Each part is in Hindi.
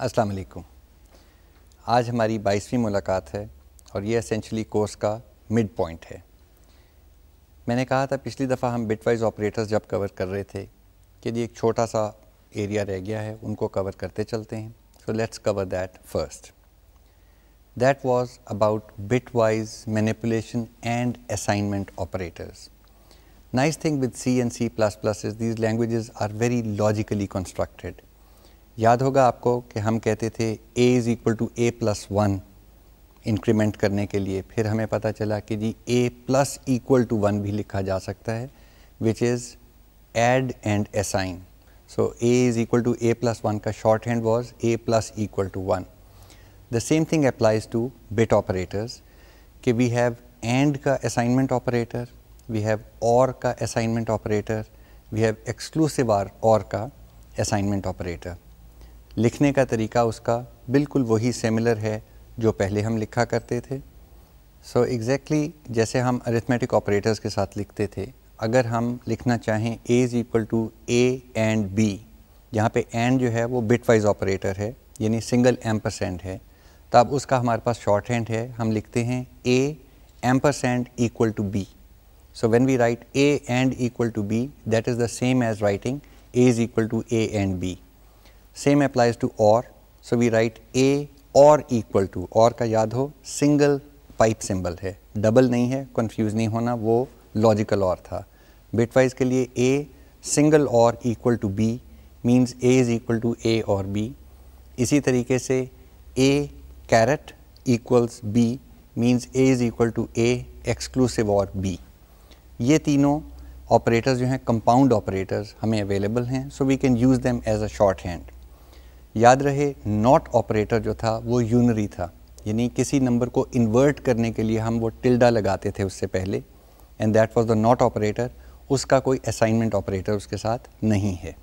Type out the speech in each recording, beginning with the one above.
अस्सलाम वालेकुम आज हमारी बाईसवीं मुलाकात है और ये असेंशली कोर्स का मिड पॉइंट है मैंने कहा था पिछली दफ़ा हम बिट वाइज ऑपरेटर्स जब कवर कर रहे थे कि ये एक छोटा सा एरिया रह गया है उनको कवर करते चलते हैं so let's cover that first that was about bitwise manipulation and assignment operators nice thing with C and C plus plus these languages are very logically constructed याद होगा आपको कि हम कहते थे A is equal to A plus one increment करने के लिए फिर हमें पता चला कि जी A plus equal to one भी लिखा जा सकता है which is add and assign so A is equal to A plus one का shorthand was A plus equal to one the same thing applies to bit operators कि वी हैव एंड का assignment operator we have or का assignment operator we have exclusive or or का असाइनमेंट ऑपरेटर लिखने का तरीका उसका बिल्कुल वही सिमिलर है जो पहले हम लिखा करते थे सो so एग्जैक्टली exactly जैसे हम अरिथमेटिक ऑपरेटर्स के साथ लिखते थे अगर हम लिखना चाहें A is equal to A and B जहाँ पे एंड जो है वो बिट वाइज ऑपरेटर है यानी सिंगल एम परसेंट है तब उसका हमारे पास शॉर्ट हैंड है हम लिखते हैं A ampersand equal to B so when we write A and equal to B that is the same as writing A is equal to A and B same applies to or so we write ए और इक्वल टू और का याद हो सिंगल पाइप सिंबल है डबल नहीं है कंफ्यूज नहीं होना वो लॉजिकल और था बिटवाइज के लिए A single or equal to B means A is equal to A or B इसी तरीके से A caret equals B means A is equal to A exclusive or B ये तीनों ऑपरेटर्स जो हैं कंपाउंड ऑपरेटर्स हमें अवेलेबल हैं so we can use them as a shorthand याद रहे नॉट ऑपरेटर जो था वो यूनरी था यानी किसी नंबर को इन्वर्ट करने के लिए हम वो टिल्डा लगाते थे उससे पहले and that was the not operator उसका कोई असाइनमेंट ऑपरेटर उसके साथ नहीं है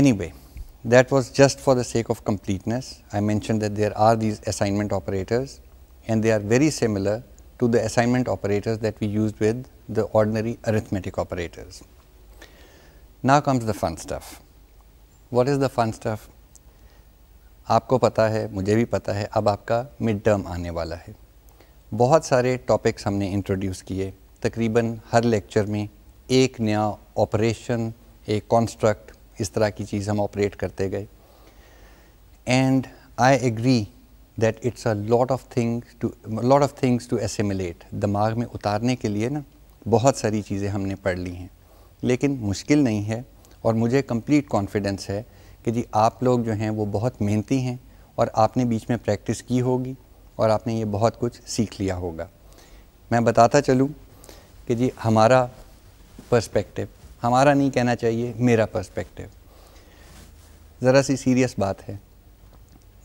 anyway that was just for the sake of completeness I mention that there are these assignment operators and they are very similar to the assignment operators that we use with the ordinary arithmetic operators Now comes the fun stuff. What is the fun stuff आपको पता है मुझे भी पता है अब आपका मिड टर्म आने वाला है बहुत सारे टॉपिक्स हमने इंट्रोड्यूस किए तकरीबन हर लेक्चर में एक नया ऑपरेशन एक कॉन्स्ट्रक्ट इस तरह की चीज़ हम ऑपरेट करते गए and I agree that it's a lot of things to lot of things to assimilate दिमाग में उतारने के लिए ना बहुत सारी चीज़ें हमने पढ़ ली हैं लेकिन मुश्किल नहीं है और मुझे कंप्लीट कॉन्फिडेंस है कि जी आप लोग जो हैं वो बहुत मेहनती हैं और आपने बीच में प्रैक्टिस की होगी और आपने ये बहुत कुछ सीख लिया होगा मैं बताता चलूँ कि जी हमारा पर्सपेक्टिव हमारा नहीं कहना चाहिए मेरा पर्सपेक्टिव ज़रा सी सीरियस बात है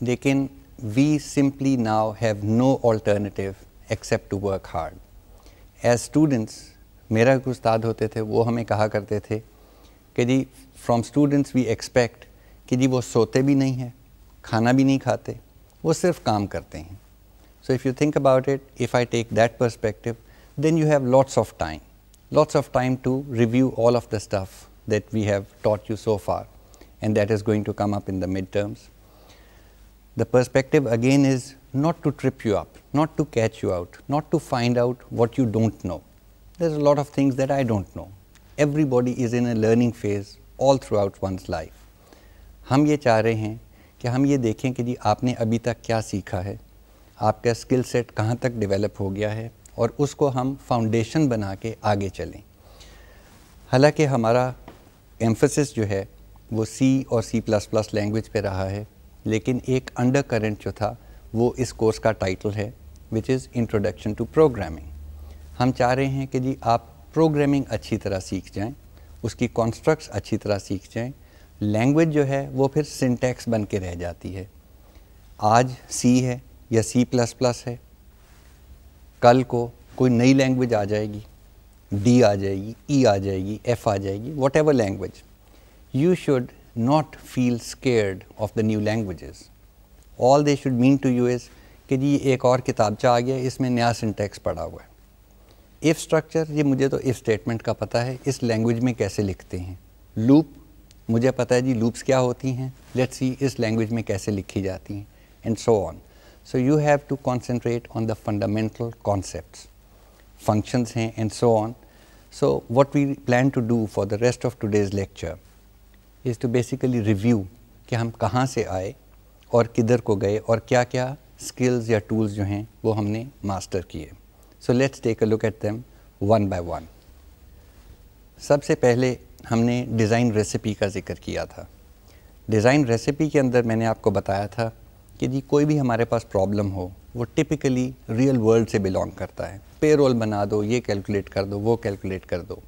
लेकिन we simply now have no alternative except to work hard as students मेरा उस्ताद होते थे वो हमें कहा करते थे From students, we expect we expect कि जी वो सोते भी नहीं हैं खाना भी नहीं खाते वो सिर्फ काम करते हैं so if you think about then you have lots of time, lots of time to review all of the stuff that we have taught you so far and that is going to come up in the midterms. The perspective again is not to trip you up, not to catch you out, not to find out what you don't know. There's a lot of things that I don't know. Everybody is in a learning phase all throughout one's life हम ये चाह रहे हैं कि हम ये देखें कि जी आपने अभी तक क्या सीखा है आपका स्किल सेट कहाँ तक डेवलप हो गया है और उसको हम फाउंडेशन बना के आगे चलें हालांकि हमारा एम्फोसिस जो है वो सी और सी प्लस प्लस लैंग्वेज पे रहा है लेकिन एक अंडर करेंट जो था वो इस कोर्स का टाइटल है which is introduction to programming हम चाह रहे हैं कि जी आप प्रोग्रामिंग अच्छी तरह सीख जाएं उसकी कॉन्स्ट्रक्ट्स अच्छी तरह सीख जाएं लैंग्वेज जो है वो फिर सिंटैक्स बन के रह जाती है आज सी है या सी प्लस प्लस है कल को कोई नई लैंग्वेज आ जाएगी डी आ जाएगी ई e आ जाएगी एफ आ जाएगी whatever language you should not feel scared of the new language all they should mean to you is कि जी एक और किताबचा आ गया इसमें नया सिंटैक्स पढ़ा हुआ है इफ़ स्ट्रक्चर ये मुझे तो इफ़ स्टेटमेंट का पता है इस लैंग्वेज में कैसे लिखते हैं लूप मुझे पता है जी लूप्स क्या होती हैं लेट्स सी इस लैंग्वेज में कैसे लिखी जाती हैं and so on so you have to concentrate on the fundamental concept functions हैं and so on so what we plan to do for the rest of today's lecture is to basically review कि हम कहाँ से आए और किधर को गए और क्या क्या स्किल्स या टूल्स जो हैं वो हमने मास्टर किए so let's take a look at them one by one सबसे पहले हमने डिज़ाइन रेसिपी का जिक्र किया था डिज़ाइन रेसिपी के अंदर मैंने आपको बताया था कि जी कोई भी हमारे पास प्रॉब्लम हो वो टिपिकली रियल वर्ल्ड से बिलोंग करता है पे रोल बना दो ये कैलकुलेट कर दो वो कैलकुलेट कर दो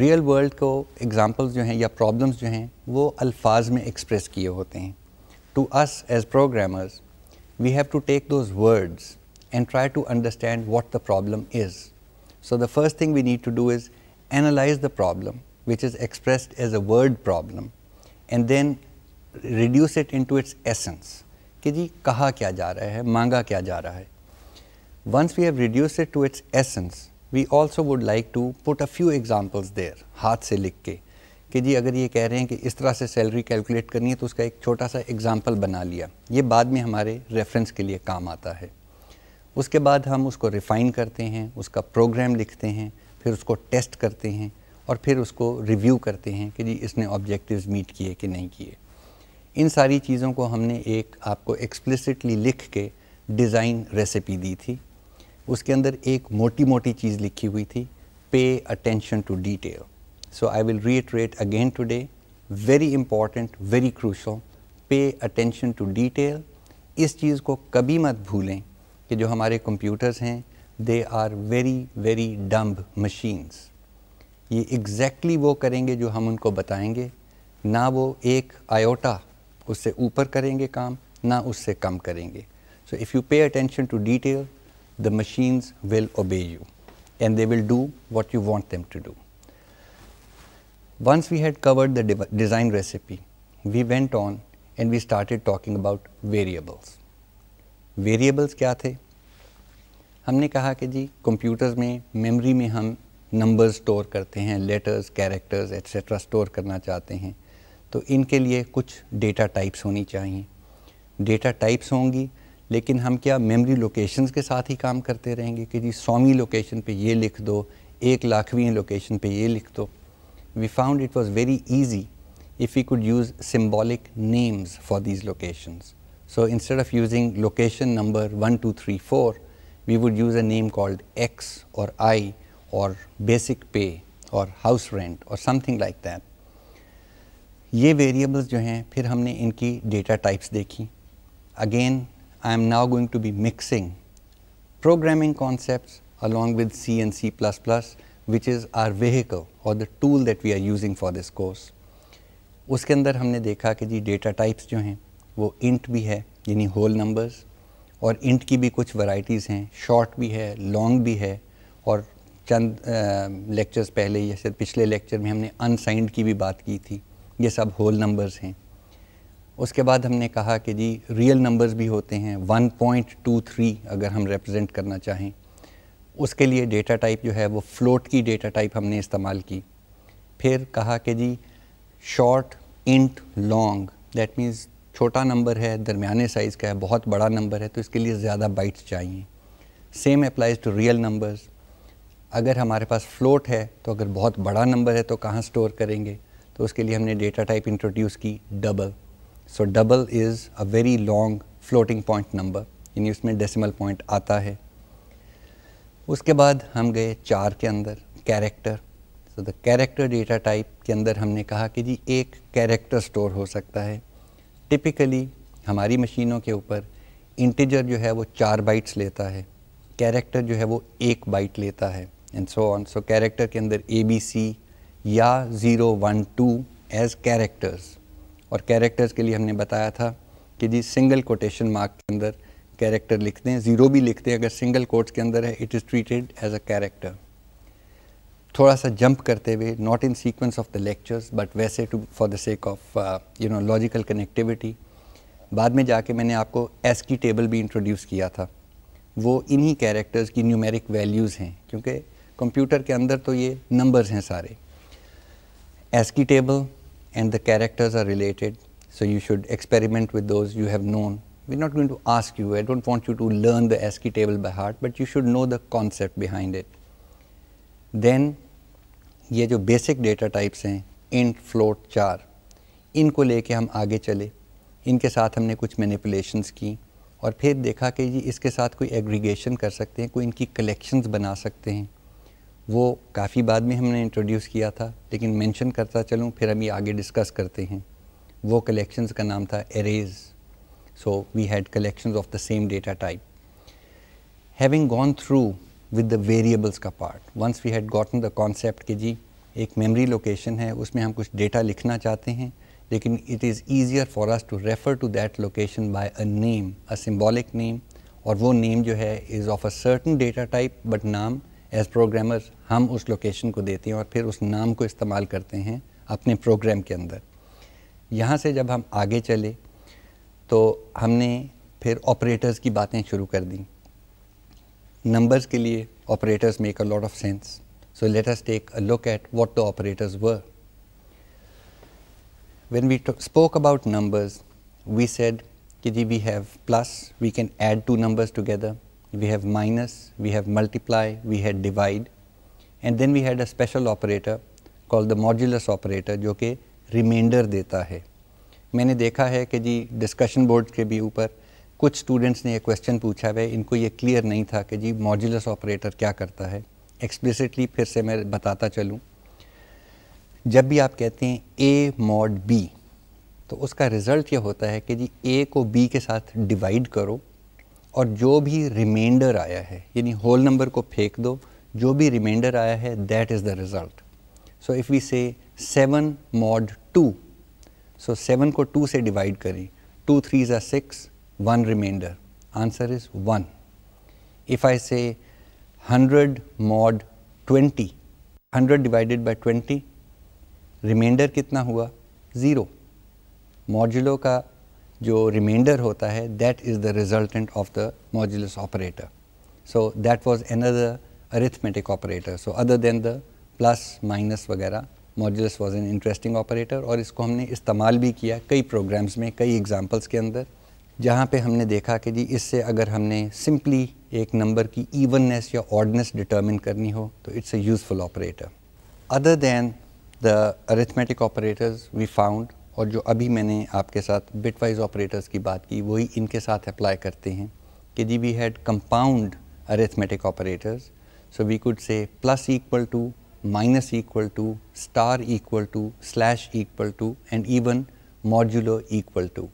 रियल वर्ल्ड को एग्ज़ाम्पल्स जो हैं या प्रॉब्लम्स जो हैं वो अल्फाज में एक्सप्रेस किए होते हैं to us as programmers we have to take those words and try to understand what the problem is. So the first thing we need to do is analyze the problem, which is expressed as a word problem, and then reduce it into its essence. कि जी कहा क्या जा रहा है मांगा क्या जा रहा है once we have reduced it to its essence, we also would like to put a few examples there, हाथ से लिख के कि जी अगर ये कह रहे हैं कि इस तरह से सैलरी कैलकुलेट करनी है तो उसका एक छोटा सा एग्ज़ाम्पल बना लिया ये बाद में हमारे रेफरेंस के लिए काम आता है उसके बाद हम उसको रिफ़ाइन करते हैं उसका प्रोग्राम लिखते हैं फिर उसको टेस्ट करते हैं और फिर उसको रिव्यू करते हैं कि जी इसने ऑब्जेक्टिव्स मीट किए कि नहीं किए इन सारी चीज़ों को हमने एक आपको एक्सप्लिसिटली लिख के डिज़ाइन रेसिपी दी थी उसके अंदर एक मोटी मोटी चीज़ लिखी हुई थी pay attention to detail so I will reiterate again today very important very crucial pay attention to detail इस चीज़ को कभी मत भूलें कि जो हमारे कंप्यूटर्स हैं they are very very dumb machines ये एग्जैक्टली exactly वो करेंगे जो हम उनको बताएंगे ना वो एक आयोटा उससे ऊपर करेंगे काम ना उससे कम करेंगे so if you pay attention to detail the machines will obey you and they will do what you want them to do once we had covered the design recipe we went on and we started talking about variables variables क्या थे हमने कहा कि जी कंप्यूटर्स में मेमोरी में हम नंबर्स स्टोर करते हैं लेटर्स कैरेक्टर्स एट्सट्रा स्टोर करना चाहते हैं तो इनके लिए कुछ डेटा टाइप्स होनी चाहिए डेटा टाइप्स होंगी लेकिन हम क्या मेमोरी लोकेशंस के साथ ही काम करते रहेंगे कि जी सौवीं लोकेशन पे ये लिख दो एक लाखवीं लोकेशन पे ये लिख दो we found it was very easy if you could use symbolic names for these locations So instead of using location number 1, 2, 3, 4, we would use a name called X or I or basic pay or house rent or something like that. ये variables, जो हैं फिर हमने इनकी data types. Dekhi. Again, I am now going to be mixing programming concepts along with C and C++, which is our vehicle or the tool that we are using for this course. उसके अंदर हमने देखा कि जी डेटा टाइप्स जो हैं वो इंट भी है यानी होल नंबर्स और इंट की भी कुछ वैरायटीज़ हैं शॉर्ट भी है लॉन्ग भी है और चंद लेक्चर्स पहले या शायद पिछले लेक्चर में हमने अनसाइंड की भी बात की थी ये सब होल नंबर्स हैं उसके बाद हमने कहा कि जी रियल नंबर्स भी होते हैं 1.23 अगर हम रिप्रेजेंट करना चाहें उसके लिए डेटा टाइप जो है वो फ्लोट की डेटा टाइप हमने इस्तेमाल की फिर कहा कि जी short int long that means छोटा नंबर है दरमियाने साइज़ का है बहुत बड़ा नंबर है तो इसके लिए ज़्यादा बाइट्स चाहिए same applies to real numbers अगर हमारे पास फ्लोट है तो अगर बहुत बड़ा नंबर है तो कहाँ स्टोर करेंगे तो उसके लिए हमने डेटा टाइप इंट्रोड्यूस की double so double is a very long floating point number यानी उसमें डेसिमल पॉइंट आता है उसके बाद हम गए चार के अंदर character so the character data type के अंदर हमने कहा कि जी एक कैरेक्टर स्टोर हो सकता है टिपिकली हमारी मशीनों के ऊपर इंटीजर जो है वो चार बाइट्स लेता है कैरेक्टर जो है वो एक बाइट लेता है and so on so character के अंदर ए बी सी या zero one two as characters और कैरेक्टर्स के लिए हमने बताया था कि जी सिंगल कोटेशन मार्क के अंदर कैरेक्टर लिखते हैं ज़ीरो भी लिखते हैं अगर सिंगल कोट्स के अंदर है it is treated as a character थोड़ा सा जंप करते हुए not in sequence of the lectures but वैसे to for the sake of you know logical connectivity बाद में जाके मैंने आपको एस की टेबल भी इंट्रोड्यूस किया था वो इन्हीं कैरेक्टर्स की न्यूमेरिक वैल्यूज़ हैं क्योंकि कंप्यूटर के अंदर तो ये नंबर्स हैं सारे ASCII table and the characters are related you should experiment with those you have known we not going to ask you I don't want you to learn the ASCII table by heart but you should know the concept behind it then ये जो बेसिक डेटा टाइप्स हैं इंट फ्लोट चार इनको लेके हम आगे चले इनके साथ हमने कुछ मैनिपुलेशंस की और फिर देखा कि जी इसके साथ कोई एग्रीगेशन कर सकते हैं कोई इनकी कलेक्शंस बना सकते हैं वो काफ़ी बाद में हमने इंट्रोड्यूस किया था लेकिन मेंशन करता चलूँ फिर हम ये आगे डिस्कस करते हैं वो कलेक्शंस का नाम था arrays so we had collections of the same data type having gone through with the variables का part once we had gotten the concept कि जी एक मेमोरी लोकेशन है उसमें हम कुछ डेटा लिखना चाहते हैं लेकिन it is easier for us to refer to that location by a name a symbolic name और वो नेम जो है is of a certain data type but नाम एज प्रोग्रामर हम उस लोकेशन को देते हैं और फिर उस नाम को इस्तेमाल करते हैं अपने प्रोग्राम के अंदर यहाँ से जब हम आगे चले तो हमने फिर ऑपरेटर्स की बातें शुरू कर दी numbers ke liye operators make a lot of sense so let us take a look at what the operators were when we spoke about numbers we said ki we have plus we can add two numbers together we have minus we have multiply we had divide and then we had a special operator called the modulus operator jo ke remainder deta hai maine dekha hai ki ji discussion boards ke bhi upar कुछ स्टूडेंट्स ने ये क्वेश्चन पूछा है इनको ये क्लियर नहीं था कि जी मॉड्यूलस ऑपरेटर क्या करता है एक्सप्लिसिटली फिर से मैं बताता चलूँ जब भी आप कहते हैं ए मॉड बी तो उसका रिज़ल्ट ये होता है कि जी ए को बी के साथ डिवाइड करो और जो भी रिमाइंडर आया है यानी होल नंबर को फेंक दो जो भी रिमाइंडर आया है that is the result so if we say seven mod two so seven को टू से डिवाइड करें टू थ्रीज़ ज़ा six one remainder. Answer is 1. If I say 100 mod 20, 100 divided by 20, remainder kitna hua? 0. Modulo ka jo remainder hota hai, that is the resultant of the modulus operator. So that was another arithmetic operator. So other than the plus, minus वगैरह modulus was an interesting operator Aur isko humne इस्तेमाल bhi kiya kai programs mein, kai examples ke andar. जहाँ पे हमने देखा कि जी इससे अगर हमने सिंपली एक नंबर की इवननेस या ऑर्डनेस डिटर्मिन करनी हो तो it's a useful operator other than the arithmetic operators we found और जो अभी मैंने आपके साथ बिट वाइज ऑपरेटर्स की बात की वही इनके साथ अप्लाई करते हैं कि जी we had compound arithmetic operators so we could say plus equal to minus equal to star equal to slash equal to and even modulo equal to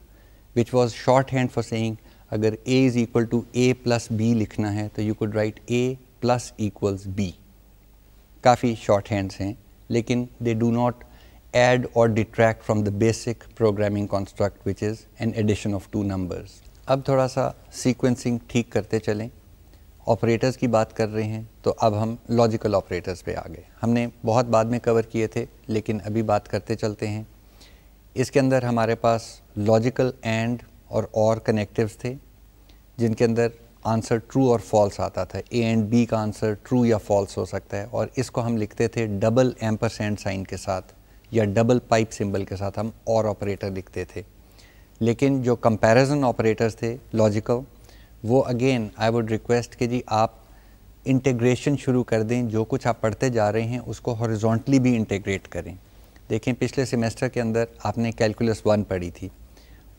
which was shorthand for saying अगर a is equal to a plus b लिखना है तो you could write a plus equals b काफ़ी शॉर्ट हैंड्स हैं लेकिन they do not add or detract from the basic programming construct which is an addition of two numbers अब थोड़ा सा sequencing ठीक करते चलें ऑपरेटर्स की बात कर रहे हैं तो अब हम लॉजिकल ऑपरेटर्स पे आ गए हमने बहुत बाद में कवर किए थे लेकिन अभी बात करते चलते हैं इसके अंदर हमारे पास लॉजिकल एंड और और कनेक्टिव्स थे जिनके अंदर आंसर ट्रू और फॉल्स आता था ए एंड बी का आंसर ट्रू या फॉल्स हो सकता है और इसको हम लिखते थे डबल एंड साइन के साथ या डबल पाइप सिंबल के साथ हम और ऑपरेटर लिखते थे लेकिन जो कंपैरिजन ऑपरेटर्स थे लॉजिकल वो अगेन आई वुड रिक्वेस्ट कि जी आप इंटेग्रेशन शुरू कर दें जो कुछ आप पढ़ते जा रहे हैं उसको हॉरिजॉन्टली भी इंटेग्रेट करें देखें पिछले सेमेस्टर के अंदर आपने कैलकुलस वन पढ़ी थी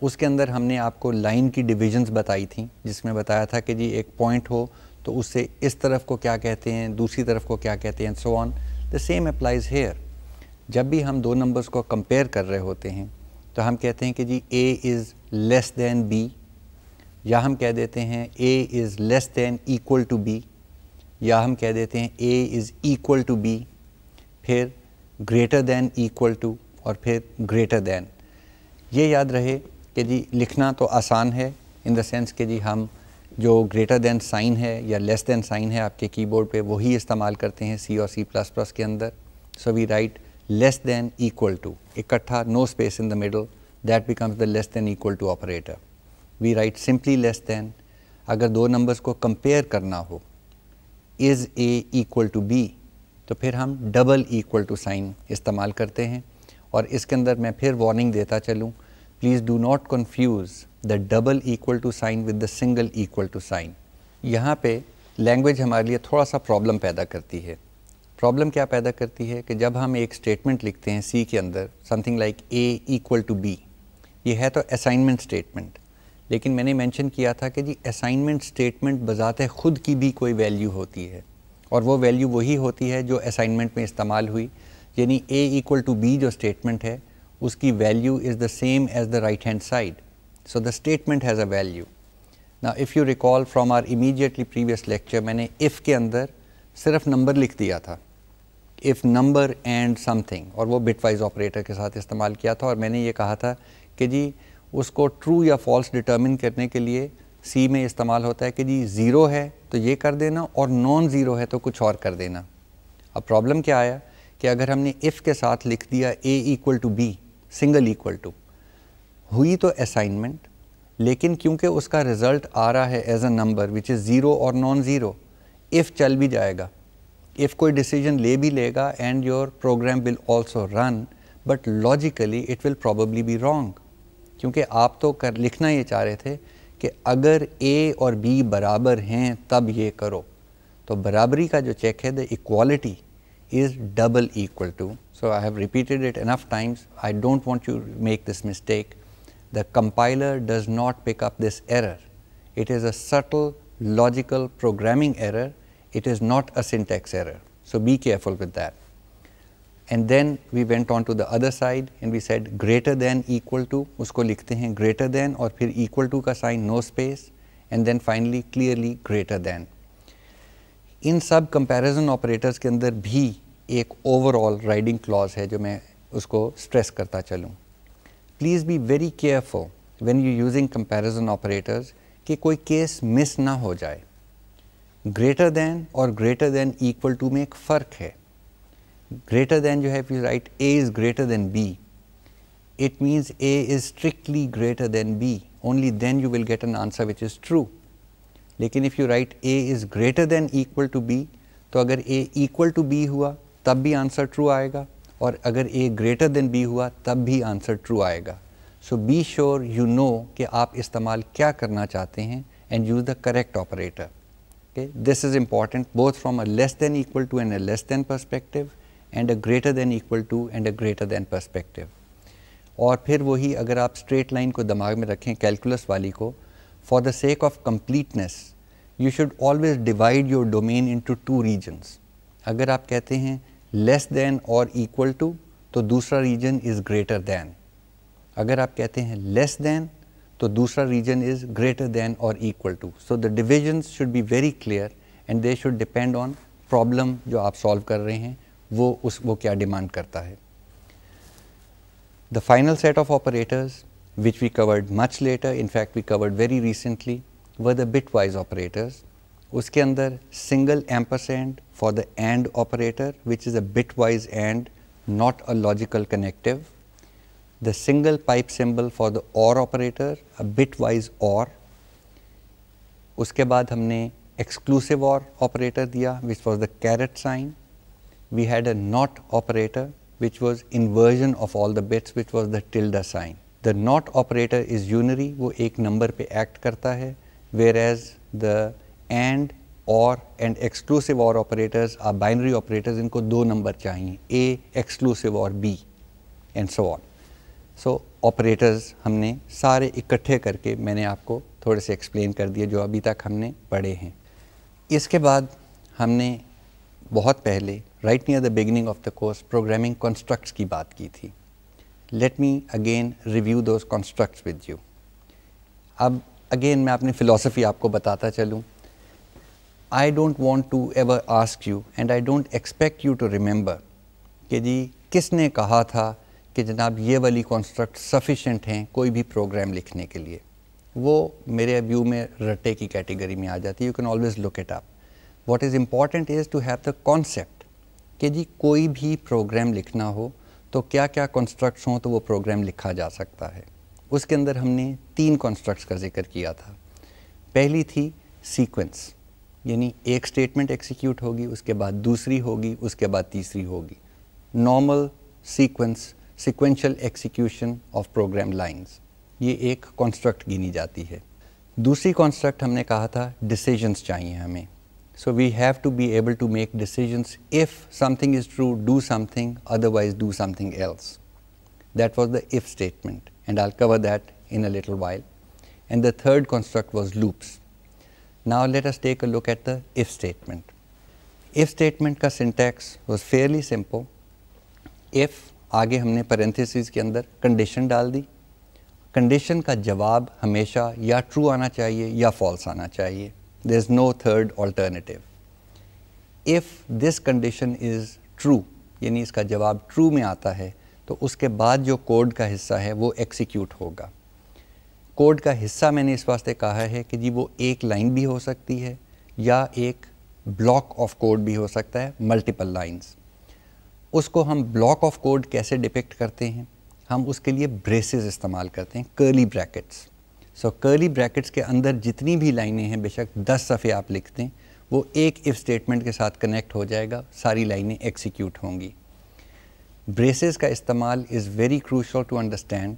उसके अंदर हमने आपको लाइन की डिविजन्स बताई थी जिसमें बताया था कि जी एक पॉइंट हो तो उससे इस तरफ को क्या कहते हैं दूसरी तरफ को क्या कहते हैं so on the same applies here जब भी हम दो नंबर्स को कंपेयर कर रहे होते हैं तो हम कहते हैं कि जी A is less than B या हम कह देते हैं A is less than equal to B या हम कह देते हैं A is equal to B फिर ग्रेटर दैन इक्वल टू और फिर ग्रेटर दैन ये याद रहे कि जी लिखना तो आसान है इन देंस कि जी हम जो ग्रेटर दैन साइन है या लेस दैन साइन है आपके कीबोर्ड पे वही इस्तेमाल करते हैं सी और सी प्लस प्लस के अंदर so we write less than equal to इकट्ठा no space in the middle that becomes the less than equal to operator we write simply less than अगर दो नंबर्स को कंपेयर करना हो इज़ एक्वल टू बी तो फिर हम डबल इक्वल टू साइन इस्तेमाल करते हैं और इसके अंदर मैं फिर वार्निंग देता चलूँ please do not confuse the double equal to sign with the single equal to sign यहाँ पे लैंग्वेज हमारे लिए थोड़ा सा प्रॉब्लम पैदा करती है प्रॉब्लम क्या पैदा करती है कि जब हम एक स्टेटमेंट लिखते हैं सी के अंदर something like A equal to B ये है तो असाइनमेंट स्टेटमेंट लेकिन मैंने मेंशन किया था कि जी असाइनमेंट स्टेटमेंट बजाते खुद की भी कोई वैल्यू होती है और वो वैल्यू वही होती है जो असाइनमेंट में इस्तेमाल हुई यानी ए इक्वल टू बी जो स्टेटमेंट है उसकी value is the same as the right hand side so the statement has a value ना if you recall from our immediately previous lecture मैंने इफ़ के अंदर सिर्फ नंबर लिख दिया था इफ़ नंबर एंड समथिंग और वो बिट वाइज ऑपरेटर के साथ इस्तेमाल किया था और मैंने ये कहा था कि जी उसको ट्रू या फॉल्स डिटर्मिन करने के लिए सी में इस्तेमाल होता है कि जी ज़ीरो है तो ये कर देना और नॉन ज़ीरो है तो कुछ और कर देना अब प्रॉब्लम क्या आया कि अगर हमने इफ़ के साथ लिख दिया A equal to B single equal to हुई तो असाइनमेंट लेकिन क्योंकि उसका रिज़ल्ट आ रहा है as a number which is zero और नॉन ज़ीरो इफ़ चल भी जाएगा इफ़ कोई डिसीजन ले भी लेगा and your program will also run but logically it will probably be wrong क्योंकि आप तो कर लिखना ये चाह रहे थे कि अगर ए और बी बराबर हैं तब ये करो तो बराबरी का जो चेक है the equality is double equal to so I have repeated it enough times I don't want you make this mistake the compiler does not pick up this error. It is a subtle logical programming error. It is not a syntax error. So, be careful with that. And then we went on to the other side and we said greater than equal to उसको लिखते हैं ग्रेटर देन और फिर इक्वल टू का sign no space and then finally clearly greater than इन सब कंपैरिजन ऑपरेटर्स के अंदर भी एक ओवरऑल राइडिंग क्लॉज है जो मैं उसको स्ट्रेस करता चलूँ please be very careful when you using comparison operators कि कोई केस मिस ना हो जाए ग्रेटर देन और ग्रेटर देन इक्वल टू में एक फ़र्क है greater than you have, you write A is greater than B. It means A is strictly greater than B. Only then you will get an answer which is true. लेकिन if you write A is greater than equal to B, तो अगर A equal to B हुआ तब भी आंसर ट्रू आएगा और अगर A greater than B हुआ तब भी आंसर ट्रू आएगा so be sure you know कि आप इस्तेमाल क्या करना चाहते हैं and use the correct operator okay this is important both from a less than equal to and a less than perspective and a greater than equal to and a greater than perspective और फिर वही अगर आप स्ट्रेट लाइन को दिमाग में रखें कैलकुलस वाली को for the sake of completeness you should always divide your domain into regions अगर आप कहते हैं लेस देन और इक्वल टू तो दूसरा रीजन इज़ ग्रेटर दैन अगर आप कहते हैं लेस दैन तो दूसरा रीजन इज़ ग्रेटर दैन और equal to so the divisions should be very clear and they should depend on problem जो आप सॉल्व कर रहे हैं वो उस वो क्या डिमांड करता है the final set of operators which we covered much later in fact we covered very recently व द बिट वाइज ऑपरेटर्स उसके अंदर single and for the and operator which is a bitwise and not a logical connective the single pipe symbol for the or operator a bitwise or उसके बाद हमने एक्सक्लूसिव और ऑपरेटर दिया which was the caret sign we had a NOT operator which was inversion of all the bits which was the tilde sign. The NOT operator is unary, wo ek number pe act karta hai whereas the AND, OR and exclusive OR operators are binary operators inko do number chahiye A exclusive OR B and so on. So operators हमने सारे इकट्ठे करके मैंने आपको थोड़े से एक्सप्लेन कर दिए जो अभी तक हमने पढ़े हैं इसके बाद हमने बहुत पहले right near the beginning of the course programming constructs की बात की थी let me again review those constructs with you अब अगेन मैं अपनी फिलोसफी आपको बताता चलूँ I don't want to ever ask you and I don't expect you to remember कि जी किसने कहा था कि जनाब ये वाली कॉन्स्ट्रक्ट सफिशेंट हैं कोई भी प्रोग्राम लिखने के लिए वो मेरे व्यू में रटे की कैटेगरी में आ जाती है you can always look it up what is important is to have the concept कि जी कोई भी प्रोग्राम लिखना हो तो क्या क्या कंस्ट्रक्ट्स हों तो वो प्रोग्राम लिखा जा सकता है उसके अंदर हमने तीन कंस्ट्रक्ट्स का जिक्र किया था पहली थी सीक्वेंस यानी एक स्टेटमेंट एक्सिक्यूट होगी उसके बाद दूसरी होगी उसके बाद तीसरी होगी normal sequence sequential execution of program lines ये एक कॉन्स्ट्रक्ट गिनी जाती है दूसरी कॉन्स्ट्रक्ट हमने कहा था डिसीजंस चाहिए हमें So we have to be able to make decisions. If something is true, do something, otherwise do something else. That was the if statement, and I'll cover that in a little while. And the third construct was loops. Now let us take a look at the if statement. If statement ka syntax was fairly simple. If आगे हमने parentheses के अंदर condition डाल दी Condition का जवाब हमेशा या true आना चाहिए या false आना चाहिए There is no third alternative. If this condition is true, यानी इसका जवाब true में आता है तो उसके बाद जो कोड का हिस्सा है वो एक्सिक्यूट होगा कोड का हिस्सा मैंने इस वास्ते कहा है कि जी वो एक लाइन भी हो सकती है या एक ब्लॉक ऑफ कोड भी हो सकता है मल्टीपल लाइंस उसको हम ब्लॉक ऑफ कोड कैसे डिपेक्ट करते हैं हम उसके लिए ब्रेसेस इस्तेमाल करते हैं curly brackets so curly brackets के अंदर जितनी भी लाइनें हैं बेशक दस सफ़े आप लिख दें वो एक इफ़ स्टेटमेंट के साथ कनेक्ट हो जाएगा सारी लाइनें एक्सिक्यूट होंगी ब्रेसेस का इस्तेमाल is very crucial to understand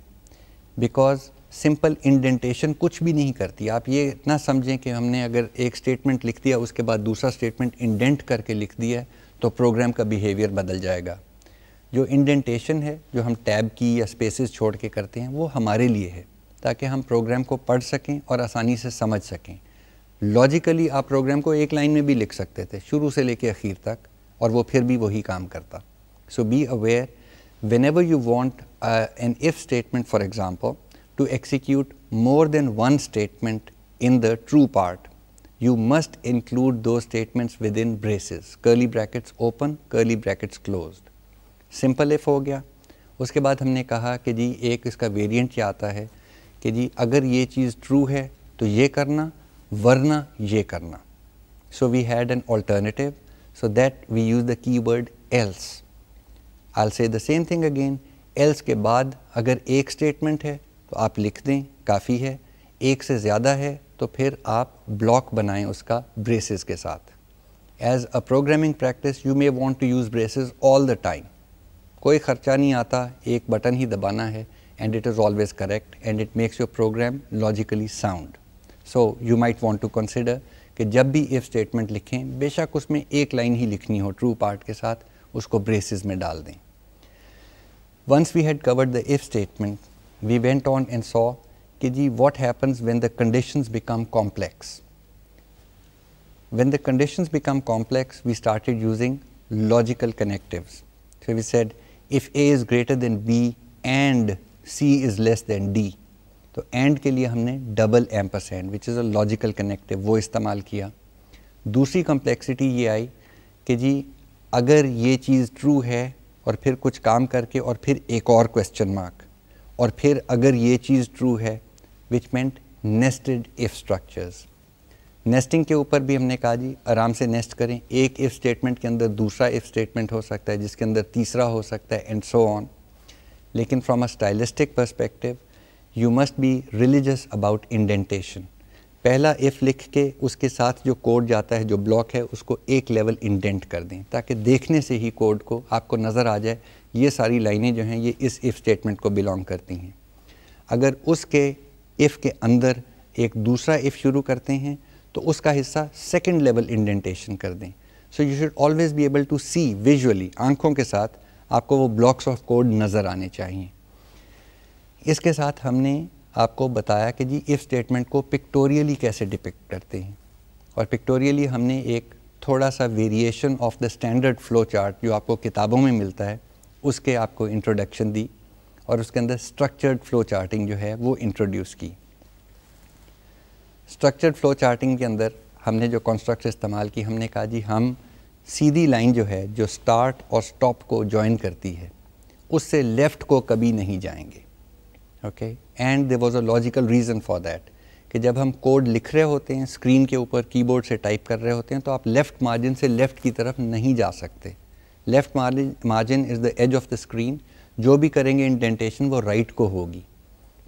because simple indentation कुछ भी नहीं करती आप ये ना समझें कि हमने अगर एक स्टेटमेंट लिख दिया उसके बाद दूसरा स्टेटमेंट इंडेंट करके लिख दिया तो प्रोग्राम का बिहेवियर बदल जाएगा जो इंडेंटेशन है जो हम टैब की या स्पेसेस छोड़ के करते हैं वो हमारे लिए है ताकि हम प्रोग्राम को पढ़ सकें और आसानी से समझ सकें लॉजिकली आप प्रोग्राम को एक लाइन में भी लिख सकते थे शुरू से लेके आखिर तक और वो फिर भी वही काम करता so be aware whenever you want an if statement for example to execute more than one statement in the true part you must include दो statements within braces curly brackets open curly brackets close simple if हो गया उसके बाद हमने कहा कि जी एक इसका वेरियंट क्या आता है कि जी अगर ये चीज़ ट्रू है तो ये करना वरना ये करना we had an alternative so that we use the keyword else also the same thing again else के बाद अगर एक स्टेटमेंट है तो आप लिख दें काफ़ी है एक से ज़्यादा है तो फिर आप ब्लॉक बनाएं उसका ब्रेसेस के साथ as a programming practice you may want to use braces all the time कोई ख़र्चा नहीं आता एक बटन ही दबाना है and it is always correct and it makes your program logically sound. So you might want to consider कि जब भी इफ़ स्टेटमेंट लिखें बेशक उसमें एक लाइन ही लिखनी हो ट्रू पार्ट के साथ उसको ब्रेसेस में डाल दें once we had covered the if statement we went on and saw कि जी what happens when the conditions become complex. when the conditions become complex, we started using logical connectives. So we said if A is greater than B and C is less than D तो एंड के लिए हमने double ampersand which is a logical connective वो इस्तेमाल किया दूसरी कम्प्लेक्सिटी ये आई कि जी अगर ये चीज़ ट्रू है और फिर कुछ काम करके और फिर एक और क्वेश्चन मार्क और फिर अगर ये चीज़ ट्रू है which meant nested if structures nesting के ऊपर भी हमने कहा जी आराम से नेस्ट करें एक इफ़ स्टेटमेंट के अंदर दूसरा इफ़ स्टेटमेंट हो सकता है जिसके अंदर तीसरा हो सकता है एंड सो ऑन लेकिन from a stylistic perspective you must be religious about indentation पहला इफ़ लिख के उसके साथ जो कोड जाता है जो ब्लॉक है उसको एक लेवल इंडेंट कर दें ताकि देखने से ही कोड को आपको नज़र आ जाए ये सारी लाइनें जो हैं ये इस इफ़ स्टेटमेंट को बिलोंग करती हैं अगर उसके इफ़ के अंदर एक दूसरा इफ़ शुरू करते हैं तो उसका हिस्सा सेकेंड लेवल इंडेंटेशन कर दें so you should always be able to see visually आँखों के साथ आपको वो ब्लॉक्स ऑफ कोड नज़र आने चाहिए इसके साथ हमने आपको बताया कि जी इफ़ स्टेटमेंट को पिक्टोरियली कैसे डिपिक्ट करते हैं और पिक्टोरियली हमने एक थोड़ा सा variation of the standard flow chart जो आपको किताबों में मिलता है उसके आपको इंट्रोडक्शन दी और उसके अंदर स्ट्रक्चर्ड फ्लो चार्टिंग जो है वो इंट्रोड्यूस की स्ट्रक्चर्ड फ्लो चार्टिंग के अंदर हमने जो कॉन्स्ट्रक्ट इस्तेमाल की हमने कहा जी हम सीधी लाइन जो है जो स्टार्ट और स्टॉप को जॉइन करती है उससे लेफ़्ट को कभी नहीं जाएंगे okay and there was a logical reason for that कि जब हम कोड लिख रहे होते हैं स्क्रीन के ऊपर कीबोर्ड से टाइप कर रहे होते हैं तो आप लेफ़्ट मार्जिन से लेफ़्ट की तरफ नहीं जा सकते left margin margin is the edge of the screen जो भी करेंगे इंडेंटेशन वो राइट right को होगी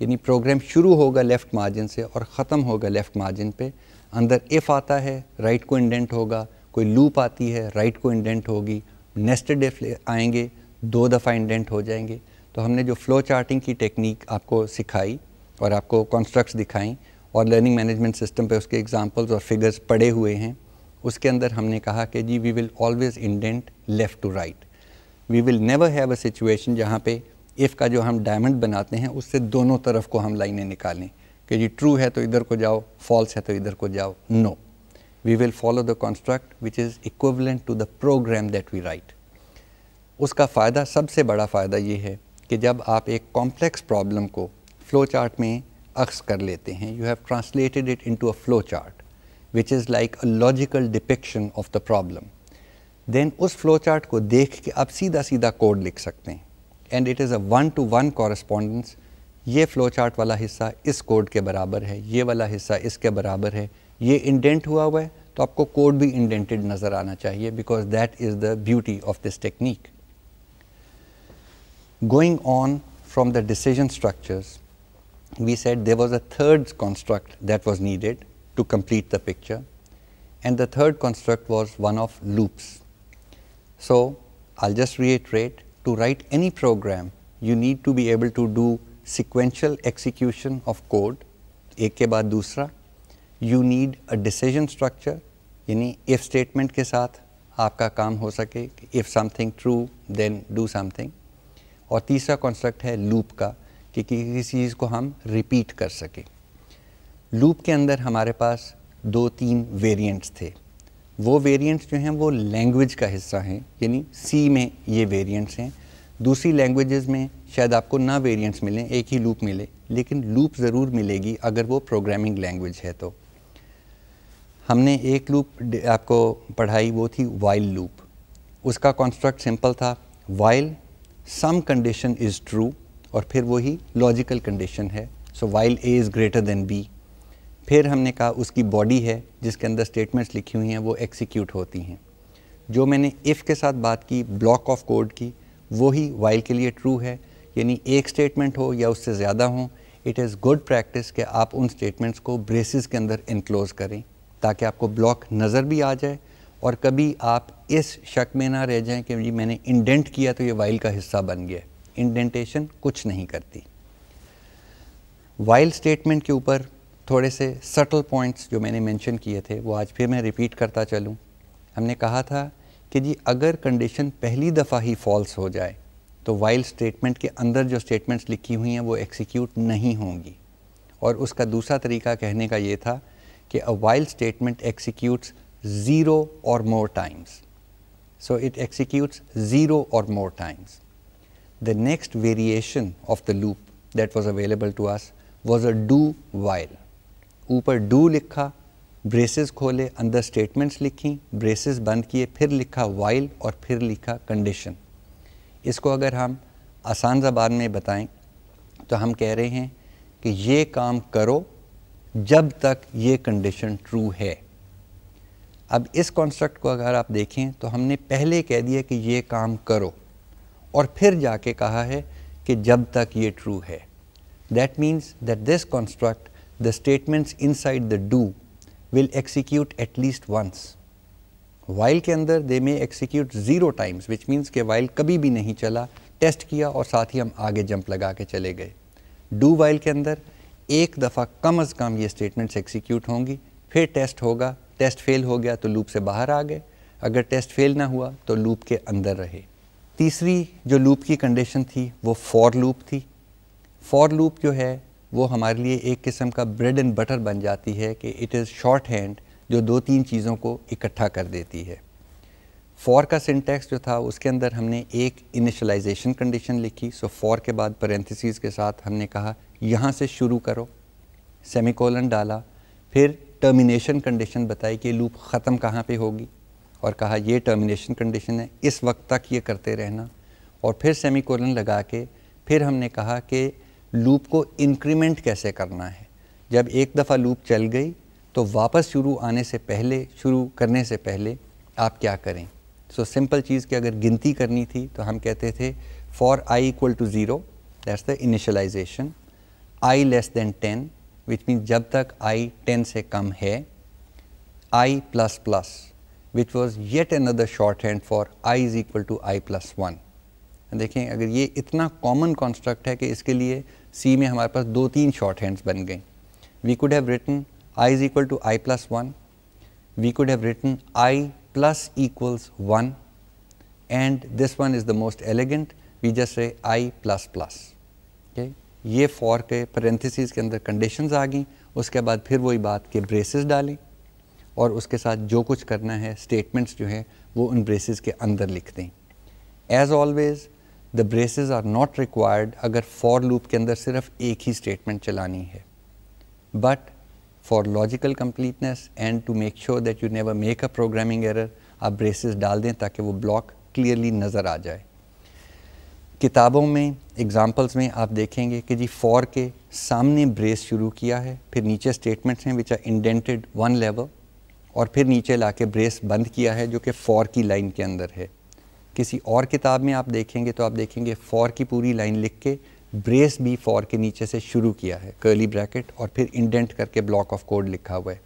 यानी प्रोग्राम शुरू होगा लेफ़्ट मार्जिन से और ख़त्म होगा लेफ़्ट मार्जिन पे अंदर इफ़ आता है राइट right को इंडेंट होगा कोई लूप आती है राइट को इंडेंट होगी नेस्टेड इफ आएंगे दो दफ़ा इंडेंट हो जाएंगे तो हमने जो फ्लो चार्टिंग की टेक्निक आपको सिखाई और आपको कॉन्स्ट्रक्ट्स दिखाई और लर्निंग मैनेजमेंट सिस्टम पे उसके एग्जांपल्स और फिगर्स पड़े हुए हैं उसके अंदर हमने कहा कि जी we will always indent left to right we will never have a situation जहाँ पे इफ़ का जो हम डायमंड बनाते हैं उससे दोनों तरफ को हम लाइनें निकालें कि जी ट्रू है तो इधर को जाओ फॉल्स है तो इधर को जाओ no no. we will follow the construct which is equivalent to the program that we write. उसका फ़ायदा सबसे बड़ा फ़ायदा ये है कि जब आप एक कॉम्प्लेक्स प्रॉब्लम को फ्लो चार्ट में अक्स कर लेते हैं you have translated it into a flow chart which is like a logical depiction of the problem then उस फ्लो चार्ट को देख के आप सीधा सीधा कोड लिख सकते हैं and it is a one to one correspondence ये फ्लो चार्ट वाला हिस्सा इस कोड के बराबर है ये वाला हिस्सा इसके बराबर है ये इंडेंट हुआ हुआ है तो आपको कोड भी इंडेंटेड नज़र आना चाहिए because that is the beauty of this going on from the decision structures, we said there was a third construct that was needed to complete the picture, and the third construct was one of loops. So, I will just reiterate to write any program, you need to be able to do sequential execution of code, ek ke baad dusra, you need a decision structure यानी इफ़ स्टेटमेंट के साथ आपका काम हो सके if something true then do something और तीसरा कॉन्सेप्ट है लूप का कि किसी चीज़ को हम रिपीट कर सकें लूप के अंदर हमारे पास दो तीन वेरिएंट्स थे वो वेरिएंट्स जो हैं वो लैंग्वेज का हिस्सा हैं यानी सी में ये वेरिएंट्स हैं दूसरी लैंग्वेजेस में शायद आपको ना वेरिएंट्स मिलें एक ही लूप मिले लेकिन लूप ज़रूर मिलेगी अगर वो प्रोग्रामिंग लैंग्वेज है तो हमने एक लूप आपको पढ़ाई वो थी वाइल लूप उसका कॉन्स्ट्रक्ट सिंपल था while some condition is true और फिर वही लॉजिकल कंडीशन है so while A is greater than B फिर हमने कहा उसकी बॉडी है जिसके अंदर स्टेटमेंट्स लिखी हुई हैं वो एक्सिक्यूट होती हैं जो मैंने इफ़ के साथ बात की ब्लॉक ऑफ कोड की वही वाइल के लिए ट्रू है यानी एक स्टेटमेंट हो या उससे ज़्यादा हो इट इज़ गुड प्रैक्टिस कि आप उन स्टेटमेंट्स को ब्रेसिस के अंदर इनक्लोज करें ताकि आपको ब्लॉक नज़र भी आ जाए और कभी आप इस शक में ना रह जाएं कि जी मैंने इंडेंट किया तो ये वाइल का हिस्सा बन गया इंडेंटेशन कुछ नहीं करती वाइल स्टेटमेंट के ऊपर थोड़े से सटल पॉइंट्स जो मैंने मेंशन किए थे वो आज फिर मैं रिपीट करता चलूँ हमने कहा था कि जी अगर कंडीशन पहली दफ़ा ही फॉल्स हो जाए तो वाइल स्टेटमेंट के अंदर जो स्टेटमेंट्स लिखी हुई हैं वो एक्सिक्यूट नहीं होंगी और उसका दूसरा तरीका कहने का ये था कि a while statement executes zero or more times so it executes zero or more times the next variation of the loop that was available to us was a do while ऊपर डू लिखा ब्रेसेस खोले अंदर स्टेटमेंट्स लिखी ब्रेसेस बंद किए फिर लिखा वाइल और फिर लिखा कंडीशन इसको अगर हम आसान जबान में बताएं तो हम कह रहे हैं कि ये काम करो जब तक ये कंडीशन ट्रू है अब इस कॉन्स्ट्रक्ट को अगर आप देखें तो हमने पहले कह दिया कि ये काम करो और फिर जाके कहा है कि जब तक ये ट्रू है that means that this construct statements inside the do will execute at least once while के अंदर they may execute zero times which means के वाइल कभी भी नहीं चला टेस्ट किया और साथ ही हम आगे जंप लगा के चले गए डू वाइल के अंदर एक दफ़ा कम अज़ कम ये स्टेटमेंट्स एक्सिक्यूट होंगी फिर टेस्ट होगा टेस्ट फेल हो गया तो लूप से बाहर आ गए अगर टेस्ट फेल ना हुआ तो लूप के अंदर रहे तीसरी जो लूप की कंडीशन थी वो फॉर लूप थी फॉर लूप जो है वो हमारे लिए एक किस्म का ब्रेड एंड बटर बन जाती है कि इट इज़ शॉर्ट हैंड जो दो तीन चीज़ों को इकट्ठा कर देती है फॉर का सिंटेक्स जो था उसके अंदर हमने एक इनिशलाइजेशन कंडीशन लिखी सो फॉर के बाद पेरेंथिस के साथ हमने कहा यहाँ से शुरू करो सेमीकोलन डाला फिर टर्मिनेशन कंडीशन बताई कि लूप ख़त्म कहाँ पे होगी और कहा ये टर्मिनेशन कंडीशन है इस वक्त तक ये करते रहना और फिर सेमीकोलन लगा के फिर हमने कहा कि लूप को इंक्रीमेंट कैसे करना है जब एक दफ़ा लूप चल गई तो वापस शुरू आने से पहले शुरू करने से पहले आप क्या करें सो सिंपल चीज़ की अगर गिनती करनी थी तो हम कहते थे for I equal to zero that's the initialization i less than 10 which means jab i 10 se kam hai i plus plus which was yet another shorthand for i is equal to i plus 1 and dekhen agar ye itna common construct hai ki iske liye c mein hamare paas do teen shorthands ban gaye we could have written i is equal to i plus 1 we could have written i plus equals 1 and this one is the most elegant we just say i plus plus ये फॉर के पेरेंथिस के अंदर कंडीशंस आ गई उसके बाद फिर वही बात कि ब्रेसेस डालें और उसके साथ जो कुछ करना है स्टेटमेंट्स जो हैं वो उन ब्रेसेस के अंदर लिख दें as always the braces are not required अगर फॉर लूप के अंदर सिर्फ एक ही स्टेटमेंट चलानी है but for logical completeness and to make sure that you never make a programming error आप ब्रेसेस डाल दें ताकि वो ब्लॉक क्लियरली नज़र आ जाए किताबों में एग्जाम्पल्स में आप देखेंगे कि जी फॉर के सामने ब्रेस शुरू किया है फिर नीचे स्टेटमेंट्स हैं which are indented one level और फिर नीचे ला के ब्रेस बंद किया है जो कि फॉर की लाइन के अंदर है किसी और किताब में आप देखेंगे तो आप देखेंगे फॉर की पूरी लाइन लिख के ब्रेस भी फॉर के नीचे से शुरू किया है कर्ली ब्रैकेट और फिर इंडेंट करके ब्लॉक ऑफ कोड लिखा हुआ है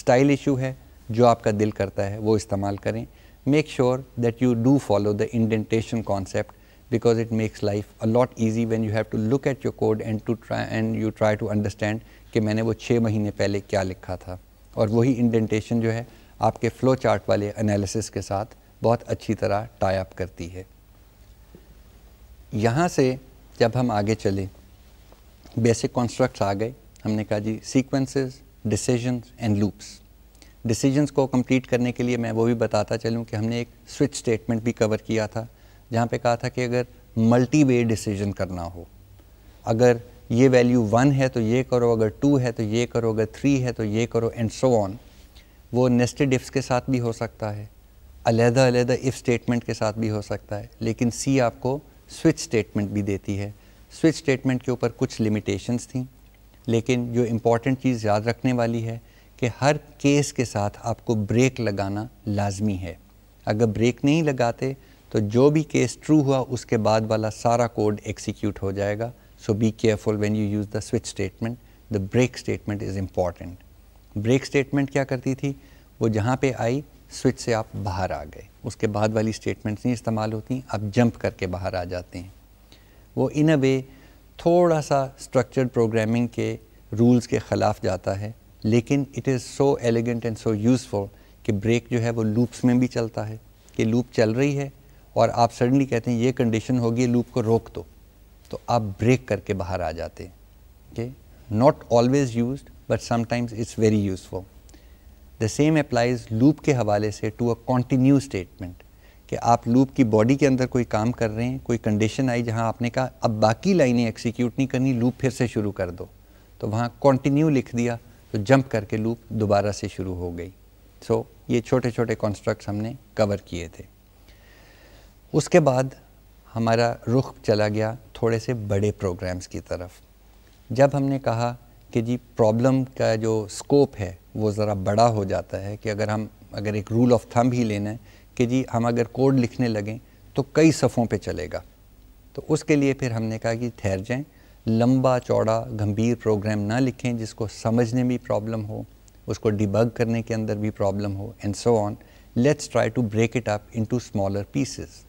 स्टाइल इशू है जो आपका दिल करता है वो इस्तेमाल करें make sure that you do follow the indentation concept because it makes life a lot easy when you have to look at your code and to try and you try to understand कि मैंने वो छः महीने पहले क्या लिखा था और वही इंडेंटेशन जो है आपके फ्लो चार्ट वाले एनालिसिस के साथ बहुत अच्छी तरह टाई अप करती है यहाँ से जब हम आगे चले बेसिक कॉन्स्ट्रक्ट्स आ गए हमने कहा जी sequences decisions and loops decisions को कंप्लीट करने के लिए मैं वो भी बताता चलूँ कि हमने एक स्विच स्टेटमेंट भी कवर किया था जहाँ पे कहा था कि अगर मल्टी वे डिसीजन करना हो अगर ये वैल्यू वन है तो ये करो अगर टू है तो ये करो अगर थ्री है तो ये करो एंड सो ऑन वो नेस्टेड इफ्स के साथ भी हो सकता है अलहदा अलहदा इफ़ स्टेटमेंट के साथ भी हो सकता है लेकिन सी आपको स्विच स्टेटमेंट भी देती है स्विच स्टेटमेंट के ऊपर कुछ लिमिटेशंस थी लेकिन जो इम्पॉर्टेंट चीज़ याद रखने वाली है कि हर केस के साथ आपको ब्रेक लगाना लाजमी है अगर ब्रेक नहीं लगाते तो जो भी केस ट्रू हुआ उसके बाद वाला सारा कोड एक्सिक्यूट हो जाएगा so be careful when you use the switch statement the break statement is important break statement क्या करती थी वो जहाँ पे आई स्विच से आप बाहर आ गए उसके बाद वाली स्टेटमेंट्स नहीं इस्तेमाल होती आप जंप करके बाहर आ जाते हैं वो इन अ वे थोड़ा सा स्ट्रक्चर्ड प्रोग्रामिंग के रूल्स के ख़िलाफ़ जाता है लेकिन it is so elegant and so useful कि ब्रेक जो है वो लूप्स में भी चलता है कि लूप चल रही है और आप सडनली कहते हैं ये कंडीशन होगी लूप को रोक दो तो आप ब्रेक करके बाहर आ जाते हैं okay not always use but sometimes it's very useful the same applies loop के हवाले से टू अ कॉन्टीन्यू स्टेटमेंट कि आप लूप की बॉडी के अंदर कोई काम कर रहे हैं कोई कंडीशन आई जहां आपने कहा अब बाकी लाइनें एक्सिक्यूट नहीं करनी लूप फिर से शुरू कर दो तो वहाँ कॉन्टीन्यू लिख दिया तो जंप करके लूप दोबारा से शुरू हो गई सो so, ये छोटे छोटे कॉन्स्ट्रक्ट हमने कवर किए थे उसके बाद हमारा रुख चला गया थोड़े से बड़े प्रोग्राम्स की तरफ जब हमने कहा कि जी प्रॉब्लम का जो स्कोप है वो ज़रा बड़ा हो जाता है कि अगर हम अगर एक रूल ऑफ थंब ही लेना है कि जी हम अगर कोड लिखने लगें तो कई सफ़ों पे चलेगा तो उसके लिए फिर हमने कहा कि ठहर जाएं लंबा चौड़ा गंभीर प्रोग्राम ना लिखें जिसको समझने में प्रॉब्लम हो उसको डिबग करने के अंदर भी प्रॉब्लम हो and so on let's try to break it up into smaller pieces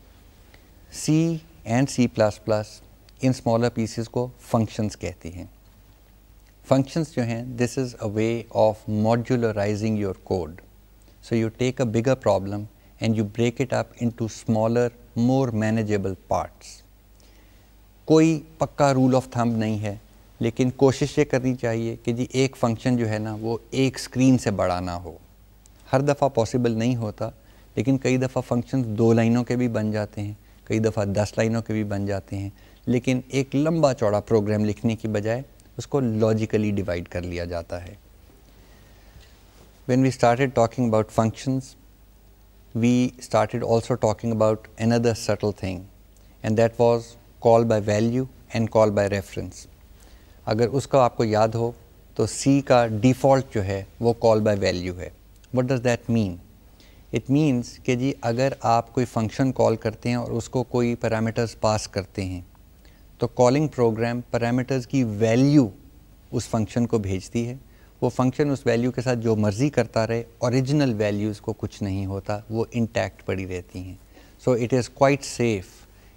C and C plus plus in smaller pieces को फंक्शंस कहते हैं फंक्शंस जो हैं this is a way of modularizing your code so you take a bigger problem and you break it up into smaller more manageable parts कोई पक्का रूल ऑफ थंब नहीं है लेकिन कोशिश ये करनी चाहिए कि जी एक फंक्शन जो है ना वो एक स्क्रीन से बड़ा ना हो हर दफ़ा पॉसिबल नहीं होता लेकिन कई दफ़ा फंक्शन दो लाइनों के भी बन जाते हैं कई दफ़ा दस लाइनों के भी बन जाते हैं लेकिन एक लंबा चौड़ा प्रोग्राम लिखने की बजाय उसको लॉजिकली डिवाइड कर लिया जाता है when we started talking about functions we started also talking about other subtle thing and that was call by value and call by reference अगर उसका आपको याद हो तो सी का डिफॉल्ट जो है वो कॉल बाई वैल्यू है what does that mean it means कि जी अगर आप कोई फंक्शन कॉल करते हैं और उसको कोई पैरामीटर्स पास करते हैं तो कॉलिंग प्रोग्राम पैरामीटर्स की वैल्यू उस फंक्शन को भेजती है वो फंक्शन उस वैल्यू के साथ जो मर्ज़ी करता रहे ओरिजिनल वैल्यूज़ को कुछ नहीं होता वो इंटैक्ट पड़ी रहती हैं so it is quite safe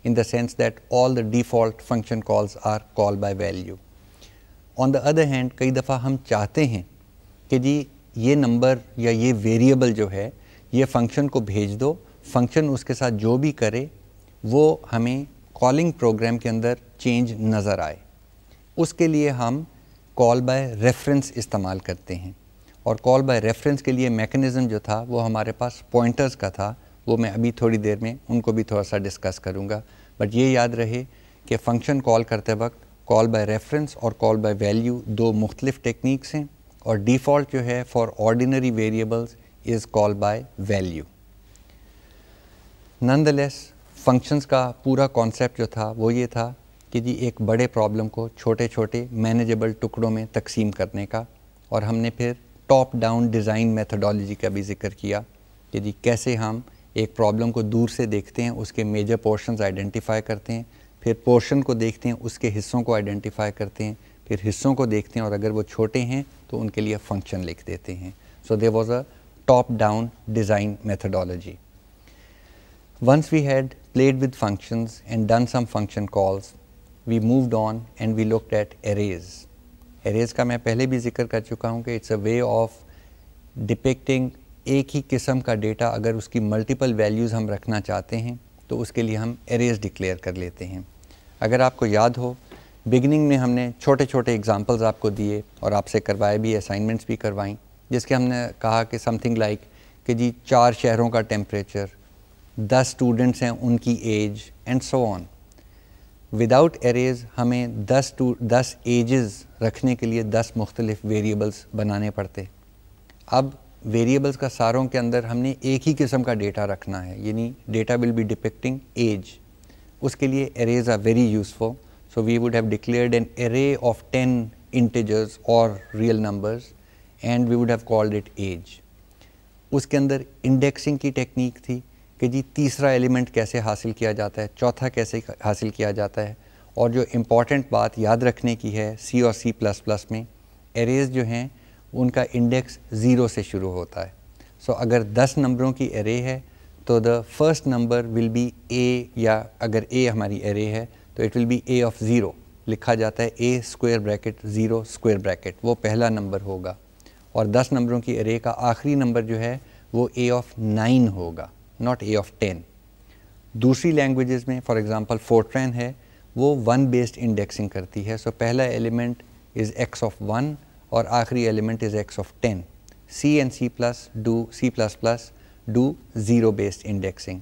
in this sense all the default default calls are call by value on the other hand कई दफ़ा हम चाहते हैं कि जी ये नंबर या ये वेरिएबल जो है ये फंक्शन को भेज दो फंक्शन उसके साथ जो भी करे वो हमें कॉलिंग प्रोग्राम के अंदर चेंज नज़र आए उसके लिए हम कॉल बाय रेफरेंस इस्तेमाल करते हैं और कॉल बाय रेफरेंस के लिए मेकनिज़म जो था वो हमारे पास पॉइंटर्स का था वो मैं अभी थोड़ी देर में उनको भी थोड़ा सा डिस्कस करूँगा बट ये याद रहे कि फ़ंक्शन कॉल करते वक्त कॉल बाय रेफरेंस और कॉल बाय वैल्यू दो मुख्तलिफ टेक्निक्स हैं और डिफ़ॉल्ट जो है for ordinary variables is called by value. Nonetheless, functions का पूरा concept जो था वो ये था कि जी एक बड़े problem को छोटे छोटे manageable टुकड़ों में तकसीम करने का और हमने फिर टॉप डाउन डिज़ाइन मेथडोलॉजी का भी जिक्र किया कि जी कैसे हम एक प्रॉब्लम को दूर से देखते हैं उसके मेजर पोर्शंस आइडेंटिफाई करते हैं फिर पोर्शन को देखते हैं उसके हिस्सों को आइडेंटिफाई करते हैं फिर हिस्सों को देखते हैं और अगर वो छोटे हैं तो उनके लिए फंक्शन लिख देते हैं so there was a top down design methodology. Once we had played with functions and done some function calls, we moved on and we looked at arrays. Arrays ka main pehle bhi zikr kar chuka हूँ कि it's a way of depicting ek hi kisam ka data agar uski multiple values hum rakhna chahte hain to uske liye hum arrays declare kar lete hain. Agar aapko yaad ho, beginning में हमने छोटे छोटे एग्जांपल्स आपको दिए और आपसे करवाए भी असाइनमेंट्स भी करवाएं जिसके हमने कहा कि समथिंग लाइक कि जी चार शहरों का टेम्परेचर दस स्टूडेंट्स हैं उनकी age and so on without arrays हमें दस टू दस एजेस रखने के लिए दस मुख्तलिफ वेरिएबल्स बनाने पड़ते अब वेरिएबल्स का सारों के अंदर हमने एक ही किस्म का डेटा रखना है यानी data will be depicting age उसके लिए arrays are very useful so we would have declared an array of ten integers or real numbers and we would have called it age उसके अंदर इंडेक्सिंग की टेक्निक थी कि जी तीसरा एलिमेंट कैसे हासिल किया जाता है चौथा कैसे हासिल किया जाता है और जो इम्पॉर्टेंट बात याद रखने की है सी और सी प्लस प्लस में एरेज जो हैं उनका इंडेक्स ज़ीरो से शुरू होता है सो so, अगर दस नंबरों की एरे है तो the first number will be A या अगर ए हमारी एरे है तो it will be A of zero लिखा जाता है A square bracket zero square bracket वो पहला नंबर होगा और दस नंबरों की अरे का आखिरी नंबर जो है वो ए ऑफ नाइन होगा नॉट ए ऑफ टेन दूसरी लैंग्वेजेस में फॉर एग्जांपल फोर्ट्रैन है वो वन बेस्ड इंडेक्सिंग करती है सो so, पहला element is X of one और आखिरी element is X of ten C and C plus do C plus plus do zero based indexing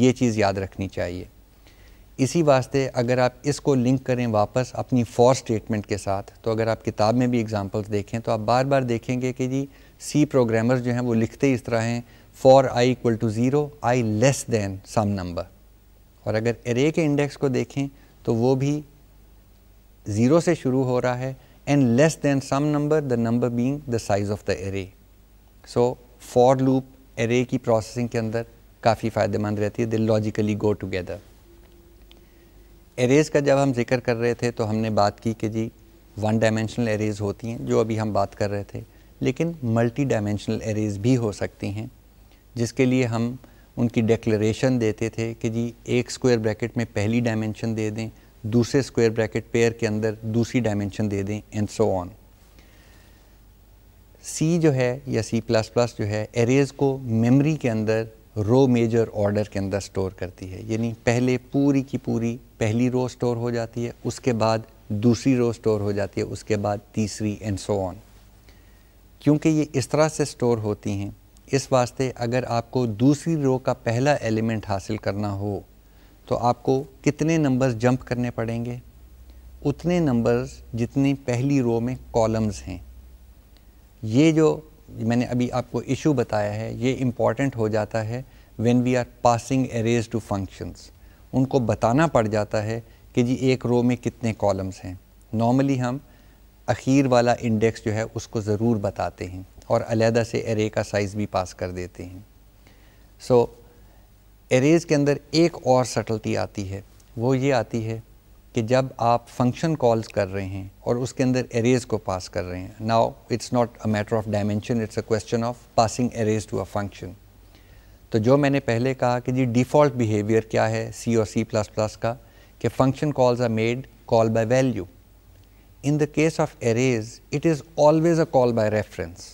ये चीज़ याद रखनी चाहिए इसी वास्ते अगर आप इसको लिंक करें वापस अपनी फॉर स्टेटमेंट के साथ तो अगर आप किताब में भी एग्जांपल्स देखें तो आप बार बार देखेंगे कि जी सी प्रोग्रामर जो हैं वो लिखते ही इस तरह हैं for I equal to zero I less than some number और अगर एरे के इंडेक्स को देखें तो वो भी ज़ीरो से शुरू हो रहा है and less than some number the number being the size of the array so for loop array की प्रोसेसिंग के अंदर काफ़ी फ़ायदेमंद रहती है they logically go together arrays का जब हम जिक्र कर रहे थे तो हमने बात की कि जी वन डायमेंशनल एरेज़ होती हैं जो अभी हम बात कर रहे थे लेकिन मल्टी डायमेंशनल एरेज़ भी हो सकती हैं जिसके लिए हम उनकी डेक्लेशन देते थे कि जी एक स्क्वायर ब्रैकेट में पहली डायमेंशन दे दें दूसरे स्क्वायर ब्रैकेट पेयर के अंदर दूसरी डायमेंशन दे दें एंड सो ऑन सी जो है या सी प्लस प्लस जो है एरेज़ को मेमोरी के अंदर रो मेजर ऑर्डर के अंदर स्टोर करती है यानी पहले पूरी की पूरी पहली रो स्टोर हो जाती है उसके बाद दूसरी रो स्टोर हो जाती है उसके बाद तीसरी एंड सो ऑन क्योंकि ये इस तरह से स्टोर होती हैं इस वास्ते अगर आपको दूसरी रो का पहला एलिमेंट हासिल करना हो तो आपको कितने नंबर्स जंप करने पड़ेंगे उतने नंबर्स जितनी पहली रो में कॉलम्स हैं ये जो मैंने अभी आपको इशू बताया है ये इम्पॉर्टेंट हो जाता है when we are passing arrays to functions उनको बताना पड़ जाता है कि जी एक रो में कितने कॉलम्स हैं नॉर्मली हम अखीर वाला इंडेक्स जो है उसको ज़रूर बताते हैं और अलहदा से एरे का साइज़ भी पास कर देते हैं सो so, एरेज़ के अंदर एक और सटलटी आती है वो ये आती है कि जब आप फंक्शन कॉल्स कर रहे हैं और उसके अंदर एरेज को पास कर रहे हैं now it's not a matter of dimension it's a question of passing arrays to a function तो जो मैंने पहले कहा कि जी डिफ़ॉल्ट बिहेवियर क्या है सी और सी प्लस प्लस का कि function calls are made call by value in the case of arrays it is always a call by reference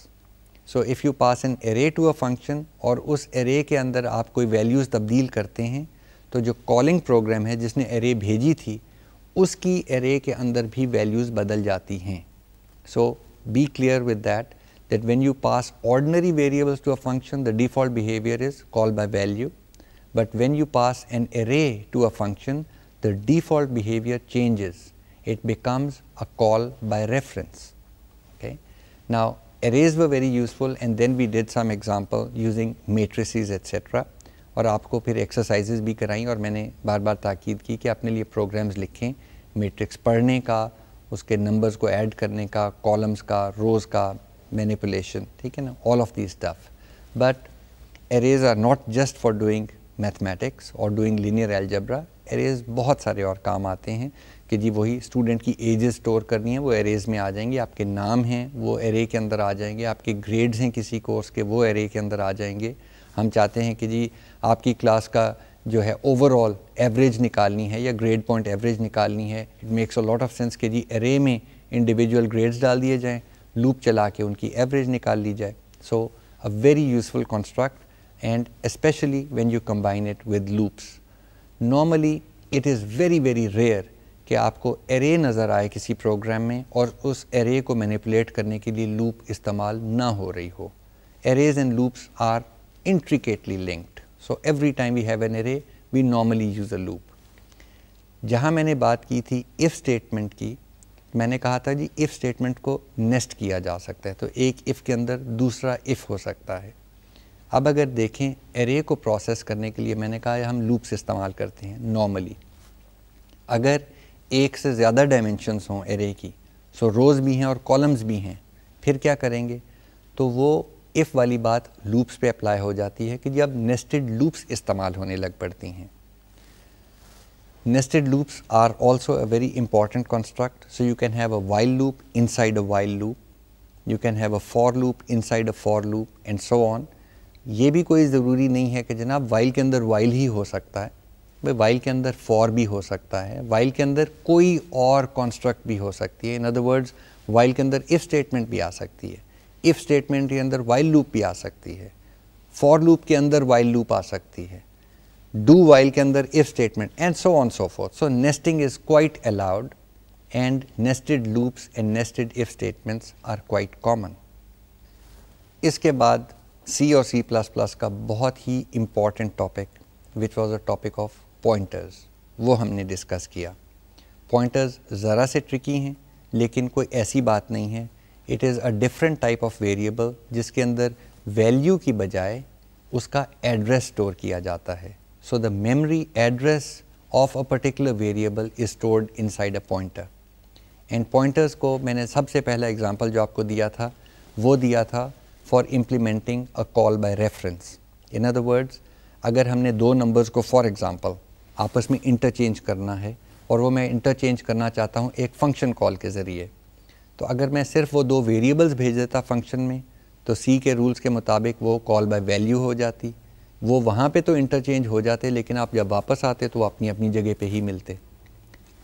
so if you pass an array to a function और उस एरे के अंदर आप कोई वैल्यूज़ तब्दील करते हैं तो जो कॉलिंग प्रोग्राम है जिसने एरे भेजी थी उसकी एरे के अंदर भी वैल्यूज़ बदल जाती हैं so be clear with that that when you pass ordinary variables to a function the default behavior is call by value but when you pass an array to a function the default behavior changes it becomes a call by reference okay now arrays were very useful and then we did some example using matrices etc Or आपको फिर exercises भी कराई और मैंने बार बार ताकीद की कि अपने लिए प्रोग्राम्स लिखें मैट्रिक्स पढ़ने का उसके नंबर्स को ऐड करने का कॉलम्स का रोज़ का मैनिपुलेशन ठीक है ना all of the stuff but arrays are not just for doing mathematics और डूइंग लीनियर एल्जब्रा एरेज बहुत सारे और काम आते हैं कि जी वही स्टूडेंट की एजेस स्टोर करनी है वो एरेज में आ जाएंगे आपके नाम हैं वो एरे के अंदर आ जाएंगे आपके ग्रेड्स हैं किसी कोर्स के वो एरे के अंदर आ जाएंगे हम चाहते हैं कि जी आपकी क्लास का जो है ओवरऑल एवरेज निकालनी है या ग्रेड पॉइंट एवरेज निकालनी है it makes a lot of sense के जी एरे में इंडिविजुअल ग्रेड्स डाल दिए जाएँ लूप चला के उनकी एवरेज निकाल ली जाए so a very useful construct and especially when you combine it with loops normally it is very very rare कि आपको एरे नज़र आए किसी प्रोग्राम में और उस एरे को मैनिपुलेट करने के लिए लूप इस्तेमाल ना हो रही हो arrays and loops are intricately linked so every time we have an array we normally use a loop जहाँ मैंने बात की थी इफ़ स्टेटमेंट की मैंने कहा था जी इफ स्टेटमेंट को नेस्ट किया जा सकता है तो एक इफ के अंदर दूसरा इफ़ हो सकता है अब अगर देखें एरे को प्रोसेस करने के लिए मैंने कहा हम लूप से इस्तेमाल करते हैं नॉर्मली अगर एक से ज़्यादा डायमेंशनस हों एरे की सो रोज़ भी हैं और कॉलम्स भी हैं फिर क्या करेंगे तो वो इफ़ वाली बात लूप्स पे अप्लाई हो जाती है कि जब नेस्टेड लूप्स इस्तेमाल होने लग पड़ती हैं nested loops are also a very important construct so you can have a while loop inside a while loop you can have a for loop inside a for loop and so on ये भी कोई ज़रूरी नहीं है कि जनाब वाइल के अंदर वाइल ही हो सकता है भाई वाइल के अंदर फॉर भी हो सकता है वाइल के अंदर कोई और कॉन्स्ट्रक्ट भी हो सकती है इन अदर वर्ड्स वाइल के अंदर इफ स्टेटमेंट भी आ सकती है इफ़ स्टेटमेंट के अंदर वाइल लूप भी आ सकती है फॉर लूप के अंदर वाइल लूप आ सकती है डू वाइल के अंदर if statement and so on so forth so nesting is quite allowed and nested loops and nested if statements are quite common इसके बाद सी और सी प्लस प्लस का बहुत ही important topic which was a topic of pointers वो हमने डिस्कस किया. पॉइंटर्स ज़रा से ट्रिकी हैं लेकिन कोई ऐसी बात नहीं है it is a different type of variable जिसके अंदर वैल्यू की बजाय उसका एड्रेस स्टोर किया जाता है so the memory address of a particular variable is stored inside a pointer and pointers को मैंने सबसे पहला एग्जांपल जो आपको दिया था वो दिया था for implementing a call by reference in other words अगर हमने दो नंबर्स को फॉर एग्ज़ाम्पल आपस में इंटरचेंज करना है और वो मैं इंटरचेंज करना चाहता हूँ एक फंक्शन कॉल के ज़रिए तो अगर मैं सिर्फ वो दो वेरिएबल्स भेज देता फंक्शन में तो सी के रूल्स के मुताबिक वो कॉल बाय वैल्यू हो जाती वो वहाँ पे तो इंटरचेंज हो जाते लेकिन आप जब वापस आते तो अपनी अपनी जगह पे ही मिलते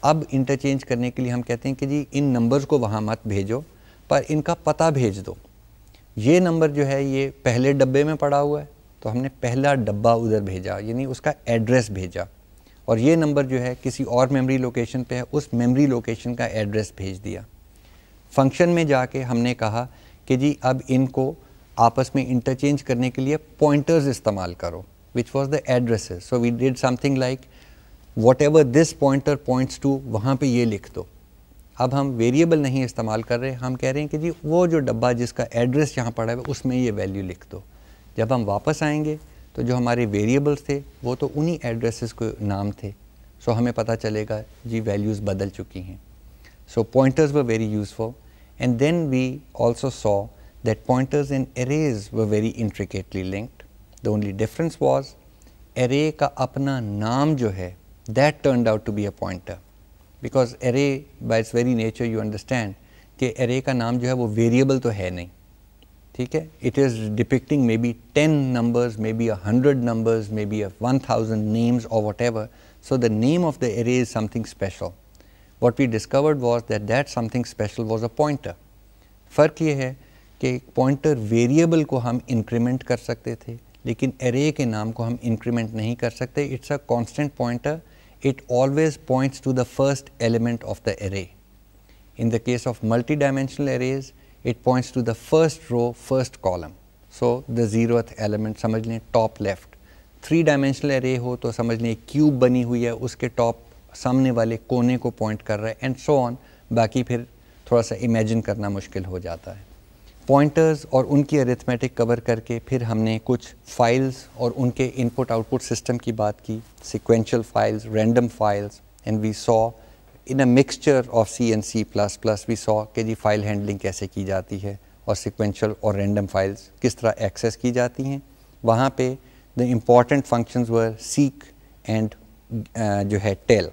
अब इंटरचेंज करने के लिए हम कहते हैं कि जी इन नंबर्स को वहाँ मत भेजो पर इनका पता भेज दो ये नंबर जो है ये पहले डब्बे में पड़ा हुआ है तो हमने पहला डब्बा उधर भेजा यानी उसका एड्रेस भेजा और ये नंबर जो है किसी और मेमोरी लोकेशन पे है उस मेमोरी लोकेशन का एड्रेस भेज दिया फंक्शन में जाके हमने कहा कि जी अब इनको आपस में इंटरचेंज करने के लिए पॉइंटर्स इस्तेमाल करो which was the address so we did something like whatever this pointer points to वहाँ पे ये लिख दो अब हम वेरिएबल नहीं इस्तेमाल कर रहे हम कह रहे हैं कि जी वो जो डब्बा जिसका एड्रेस यहाँ पड़ा है उसमें ये वैल्यू लिख दो जब हम वापस आएंगे तो जो हमारे वेरिएबल्स थे वो तो उन्हीं एड्रेसेस को नाम थे सो हमें पता चलेगा जी वैल्यूज़ बदल चुकी हैं so pointers were very useful And then we also saw that pointers and arrays were very intricately linked. The only difference was array ka apna naam jo hai that turned out to be a pointer because array by its very nature you understand कि array ka naam jo hai, wo variable to hai नहीं ठीक है It is depicting maybe ten numbers, maybe numbers maybe a hundred numbers maybe the one thousand names और whatever so what we discovered was that that something special was a pointer. फ़र्क ये है कि पॉइंटर वेरिएबल को हम इंक्रीमेंट कर सकते थे लेकिन एरे के नाम को हम इंक्रीमेंट नहीं कर सकते it's a constant pointer it always points to the first element of the array. In the case of multidimensional arrays, it points to the first row, first column. So, the zeroth element समझ लें top left. Three dimensional array हो तो समझ लें क्यूब बनी हुई है उसके टॉप सामने वाले कोने को पॉइंट कर रहा है एंड सो ऑन बाकी फिर थोड़ा सा इमेजिन करना मुश्किल हो जाता है पॉइंटर्स और उनकी अरिथमेटिक कवर करके फिर हमने कुछ फाइल्स और उनके इनपुट आउटपुट सिस्टम की बात की sequential files random files and we saw in a mixture of C and C plus plus we saw के जी फाइल हैंडलिंग कैसे की जाती है और सिक्वेंशल और रैंडम फाइल्स किस तरह एक्सेस की जाती हैं वहाँ पे the important functions were seek and जो है टेल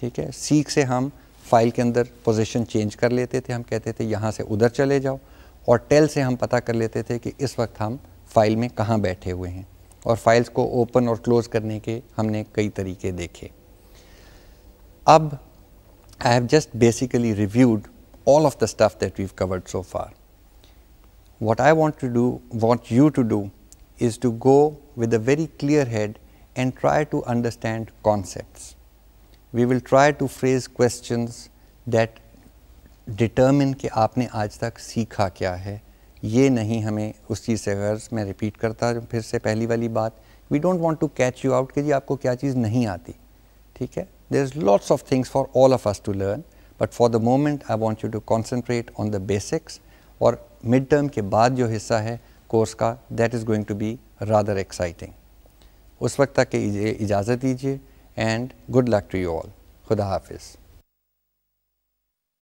ठीक है सीख से हम फाइल के अंदर पोजीशन चेंज कर लेते थे हम कहते थे यहाँ से उधर चले जाओ और टेल से हम पता कर लेते थे कि इस वक्त हम फाइल में कहाँ बैठे हुए हैं और फाइल्स को ओपन और क्लोज़ करने के हमने कई तरीके देखे अब I have just basically reviewed all of the stuff that we've covered so far what I want to do want you to do is to go with a very clear head and try to understand concepts. We will try to phrase question that determine कि आपने आज तक सीखा क्या है ये नहीं हमें उस चीज़ से गर्ज मैं रिपीट करता हूँ फिर से पहली वाली बात we don't want to catch you out कि जी आपको क्या चीज़ नहीं आती ठीक है there is lots of things for all of us to learn but for the moment I want you to concentrate on the basics और मिड टर्म के बाद जो हिस्सा है कोर्स का that is going to be rather exciting उस वक्त तक इजाज़त दीजिए and good luck to you all. Khuda Hafiz.